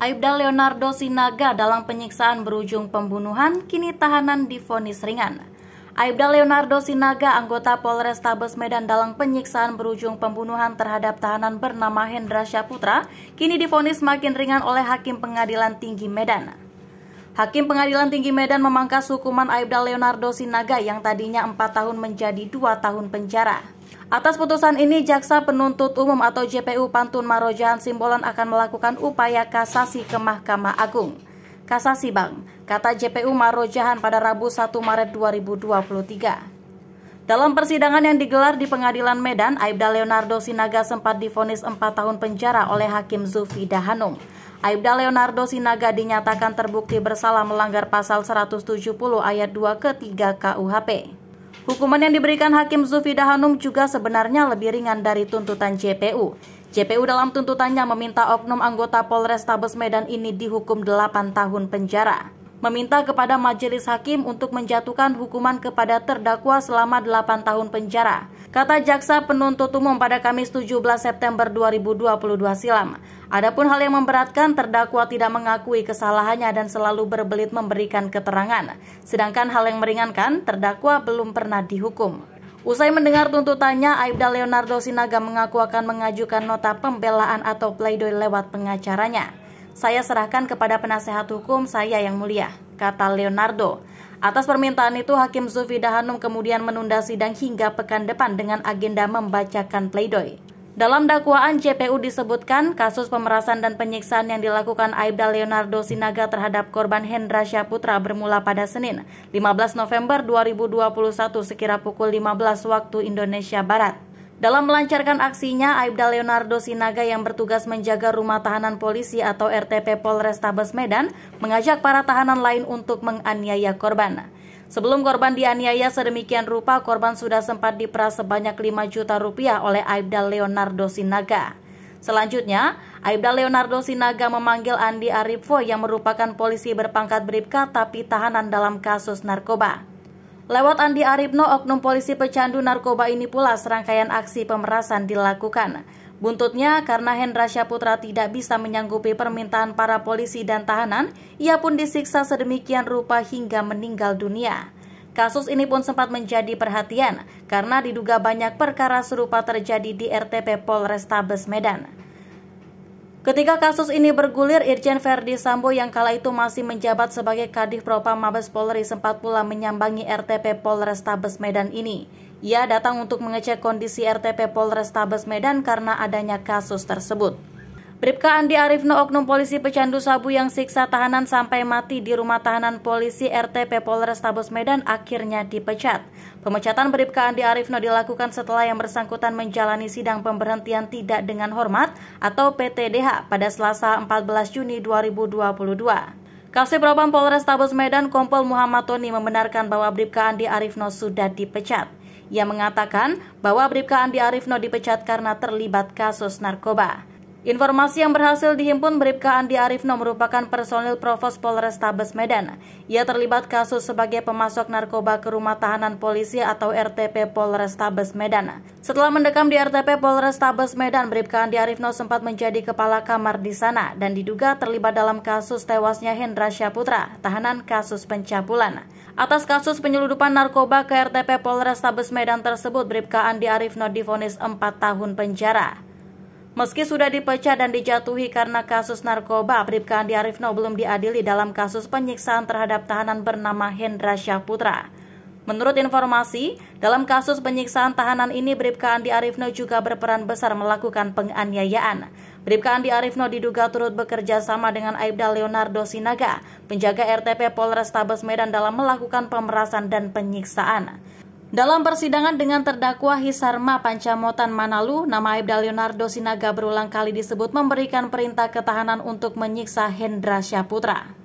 Aibda Leonardo Sinaga dalam penyiksaan berujung pembunuhan kini tahanan difonis ringan. Aibda Leonardo Sinaga, anggota Polres Tabes Medan dalam penyiksaan berujung pembunuhan terhadap tahanan bernama Hendra Syaputra, kini difonis makin ringan oleh Hakim Pengadilan Tinggi Medan. Hakim Pengadilan Tinggi Medan memangkas hukuman Aibda Leonardo Sinaga yang tadinya 4 tahun menjadi 2 tahun penjara. Atas putusan ini, Jaksa Penuntut Umum atau JPU Pantun Marojan Simbolan akan melakukan upaya kasasi ke Mahkamah Agung. Kasasi Bang, kata JPU Marojahan pada Rabu 1 Maret 2023. Dalam persidangan yang digelar di Pengadilan Medan, Aibda Leonardo Sinaga sempat difonis 4 tahun penjara oleh Hakim Zufi Dahanum. Aibda Leonardo Sinaga dinyatakan terbukti bersalah melanggar pasal 170 ayat 2 ke 3 KUHP. Hukuman yang diberikan Hakim Zufida Hanum juga sebenarnya lebih ringan dari tuntutan JPU. JPU dalam tuntutannya meminta oknum anggota Polrestabes Medan ini dihukum 8 tahun penjara meminta kepada majelis hakim untuk menjatuhkan hukuman kepada terdakwa selama 8 tahun penjara. Kata jaksa penuntut umum pada Kamis 17 September 2022 silam. Adapun hal yang memberatkan terdakwa tidak mengakui kesalahannya dan selalu berbelit memberikan keterangan. Sedangkan hal yang meringankan terdakwa belum pernah dihukum. Usai mendengar tuntutannya, Aibda Leonardo Sinaga mengaku akan mengajukan nota pembelaan atau pleidoy lewat pengacaranya. Saya serahkan kepada penasehat hukum saya yang mulia, kata Leonardo. Atas permintaan itu, Hakim Zufida Hanum kemudian menunda sidang hingga pekan depan dengan agenda membacakan pleidoy. Dalam dakwaan JPU disebutkan kasus pemerasan dan penyiksaan yang dilakukan Aibda Leonardo Sinaga terhadap korban Hendra Syaputra bermula pada Senin, 15 November 2021 sekira pukul 15 waktu Indonesia Barat. Dalam melancarkan aksinya, Aibda Leonardo Sinaga yang bertugas menjaga rumah tahanan polisi atau RTP Polrestabes Medan mengajak para tahanan lain untuk menganiaya korban. Sebelum korban dianiaya sedemikian rupa, korban sudah sempat diperas sebanyak 5 juta rupiah oleh Aibda Leonardo Sinaga. Selanjutnya, Aibda Leonardo Sinaga memanggil Andi Arifo yang merupakan polisi berpangkat bribka tapi tahanan dalam kasus narkoba. Lewat Andi Arifno, oknum polisi pecandu narkoba ini pula serangkaian aksi pemerasan dilakukan. Buntutnya, karena Hendra Syaputra tidak bisa menyanggupi permintaan para polisi dan tahanan, ia pun disiksa sedemikian rupa hingga meninggal dunia. Kasus ini pun sempat menjadi perhatian karena diduga banyak perkara serupa terjadi di RTP Polrestabes Medan. Ketika kasus ini bergulir, Irjen Verdi Sambo yang kala itu masih menjabat sebagai Kadif Propam Mabes Polri sempat pula menyambangi RTP Polrestabes Medan ini. Ia datang untuk mengecek kondisi RTP Polrestabes Medan karena adanya kasus tersebut. Bripka Andi Arifno Oknum Polisi Pecandu Sabu yang siksa tahanan sampai mati di rumah tahanan polisi RTP Polrestabes Medan akhirnya dipecat. Pemecatan Bribka Andi Arifno dilakukan setelah yang bersangkutan menjalani sidang pemberhentian tidak dengan hormat atau PTDH pada Selasa 14 Juni 2022. Kasih Propam Polres Tabus Medan Kompol Muhammad Toni membenarkan bahwa Bribka Andi Arifno sudah dipecat. Ia mengatakan bahwa Bribka Andi Arifno dipecat karena terlibat kasus narkoba. Informasi yang berhasil dihimpun Bribka Andi Arifno merupakan personil Provos Polrestabes Medan. Ia terlibat kasus sebagai pemasok narkoba ke rumah tahanan polisi atau RTP Polrestabes Medan. Setelah mendekam di RTP Polrestabes Medan, Bribka Andi Arifno sempat menjadi kepala kamar di sana dan diduga terlibat dalam kasus tewasnya Hendra Syaputra, tahanan kasus pencabulan. Atas kasus penyeludupan narkoba ke RTP Polrestabes Medan tersebut, Bribka Andi Arifno difonis 4 tahun penjara. Meski sudah dipecat dan dijatuhi karena kasus narkoba, Bribka Andi Arifno belum diadili dalam kasus penyiksaan terhadap tahanan bernama Hendra Syahputra. Menurut informasi, dalam kasus penyiksaan tahanan ini Bribka Andi Arifno juga berperan besar melakukan penganiayaan. Bribka Andi Arifno diduga turut bekerja sama dengan Aibda Leonardo Sinaga, penjaga RTP Polrestabes Medan dalam melakukan pemerasan dan penyiksaan. Dalam persidangan dengan terdakwa Hisarma Pancamotan Manalu, nama Aibda Leonardo Sinaga berulang kali disebut memberikan perintah ketahanan untuk menyiksa Hendra Syaputra.